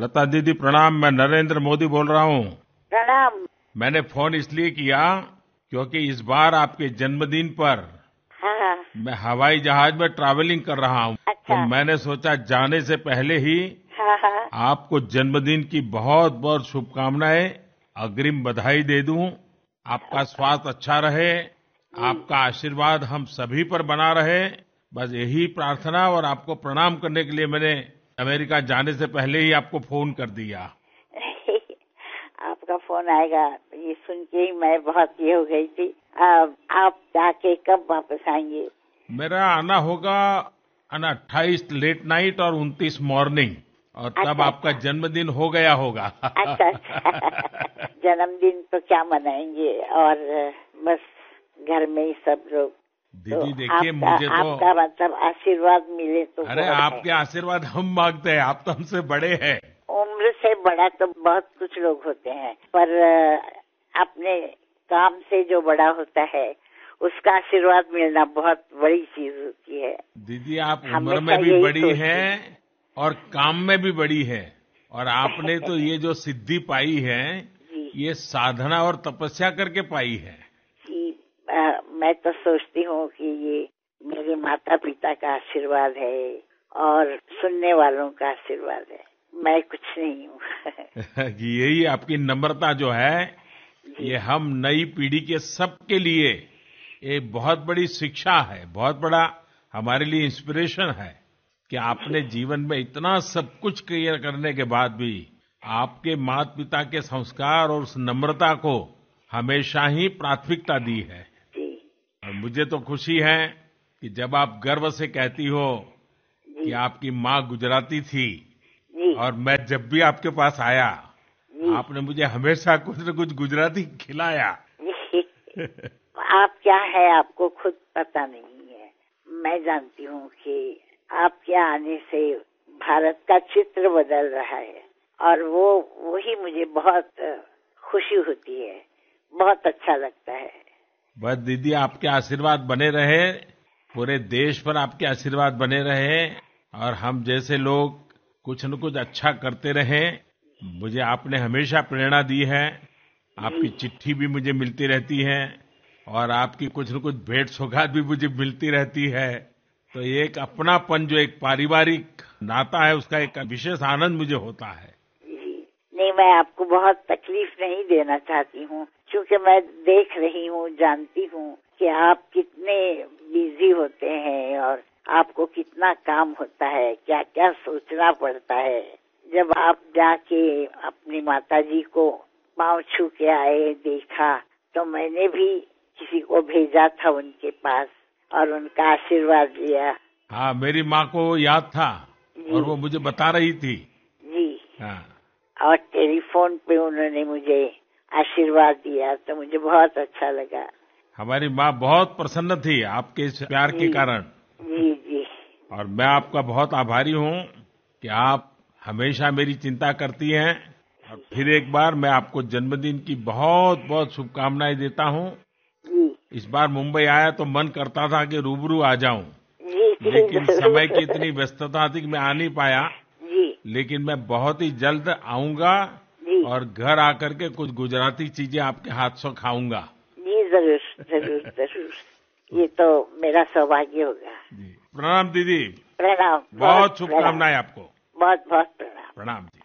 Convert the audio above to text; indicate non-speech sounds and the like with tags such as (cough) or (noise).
लता दीदी प्रणाम मैं नरेंद्र मोदी बोल रहा हूँ प्रणाम मैंने फोन इसलिए किया क्योंकि इस बार आपके जन्मदिन पर हाँ। मैं हवाई जहाज में ट्रैवलिंग कर रहा हूँ अच्छा। तो मैंने सोचा जाने से पहले ही हाँ, हाँ। आपको जन्मदिन की बहुत बहुत शुभकामनाएं अग्रिम बधाई दे दूं आपका स्वास्थ्य अच्छा रहे आपका आशीर्वाद हम सभी पर बना रहे बस यही प्रार्थना और आपको प्रणाम करने के लिए मैंने अमेरिका जाने से पहले ही आपको फोन कर दिया (laughs) आपका फोन आएगा ये सुन के ही मैं बहुत ये हो गई थी आप जाके कब वापस आएंगे मेरा आना होगा अट्ठाईस लेट नाइट और उनतीस मॉर्निंग और तब अच्छा, आपका अच्छा। जन्मदिन हो गया होगा अच्छा, अच्छा। (laughs) जन्मदिन तो क्या मनाएंगे और बस घर में ही सब लोग तो दीदी देखिए मुझे तो आपका मतलब आशीर्वाद मिले तो अरे आपके आशीर्वाद हम मांगते हैं आप तो हमसे बड़े हैं उम्र से बड़ा तो बहुत कुछ लोग होते हैं पर अपने काम से जो बड़ा होता है उसका आशीर्वाद मिलना बहुत बड़ी चीज होती है दीदी आप उम्र में भी बड़ी है और काम में भी बड़ी है और आपने तो (laughs) ये जो सिद्धि पाई है ये साधना और तपस्या करके पाई है मैं तो सोचती हूँ कि ये मेरे माता पिता का आशीर्वाद है और सुनने वालों का आशीर्वाद है मैं कुछ नहीं हूँ (laughs) यही आपकी नम्रता जो है ये हम नई पीढ़ी के सबके लिए एक बहुत बड़ी शिक्षा है बहुत बड़ा हमारे लिए इंस्पिरेशन है कि आपने जीवन में इतना सब कुछ क्लियर करने के बाद भी आपके माता पिता के संस्कार और उस नम्रता को हमेशा ही प्राथमिकता दी है मुझे तो खुशी है कि जब आप गर्व से कहती हो कि आपकी माँ गुजराती थी और मैं जब भी आपके पास आया आपने मुझे हमेशा कुछ न कुछ गुजराती खिलाया आप क्या है आपको खुद पता नहीं है मैं जानती हूँ कि आपके आने से भारत का चित्र बदल रहा है और वो वही मुझे बहुत खुशी होती है बहुत अच्छा लगता है बस दीदी आपके आशीर्वाद बने रहे पूरे देश पर आपके आशीर्वाद बने रहे और हम जैसे लोग कुछ न कुछ अच्छा करते रहे मुझे आपने हमेशा प्रेरणा दी है आपकी चिट्ठी भी मुझे मिलती रहती है और आपकी कुछ न कुछ भेंट सौगात भी मुझे मिलती रहती है तो ये एक अपनापन जो एक पारिवारिक नाता है उसका एक विशेष आनंद मुझे होता है नहीं मैं आपको बहुत तकलीफ नहीं देना चाहती हूँ क्योंकि मैं देख रही हूँ जानती हूँ कि आप कितने बिजी होते हैं और आपको कितना काम होता है क्या क्या सोचना पड़ता है जब आप जाके अपनी माता जी को पाँव छू के आए देखा तो मैंने भी किसी को भेजा था उनके पास और उनका आशीर्वाद लिया हाँ मेरी माँ को याद था और वो मुझे बता रही थी जी हाँ और टेलीफोन पे उन्होंने मुझे आशीर्वाद दिया तो मुझे बहुत अच्छा लगा हमारी माँ बहुत प्रसन्न थी आपके इस प्यार के कारण जी जी और मैं आपका बहुत आभारी हूँ कि आप हमेशा मेरी चिंता करती हैं और फिर एक बार मैं आपको जन्मदिन की बहुत बहुत शुभकामनाएं देता हूँ इस बार मुंबई आया तो मन करता था कि रूबरू आ जाऊं लेकिन समय की इतनी व्यस्तता थी कि मैं आ नहीं पाया लेकिन मैं बहुत ही जल्द आऊंगा और घर आकर के कुछ गुजराती चीजें आपके हाथ से खाऊंगा जी जरूर जरूर जरूर ये तो मेरा सौभाग्य होगा जी प्रणाम दीदी प्रणाम बहुत शुभकामनाएं आपको बहुत बहुत प्रणाम प्रणाम जी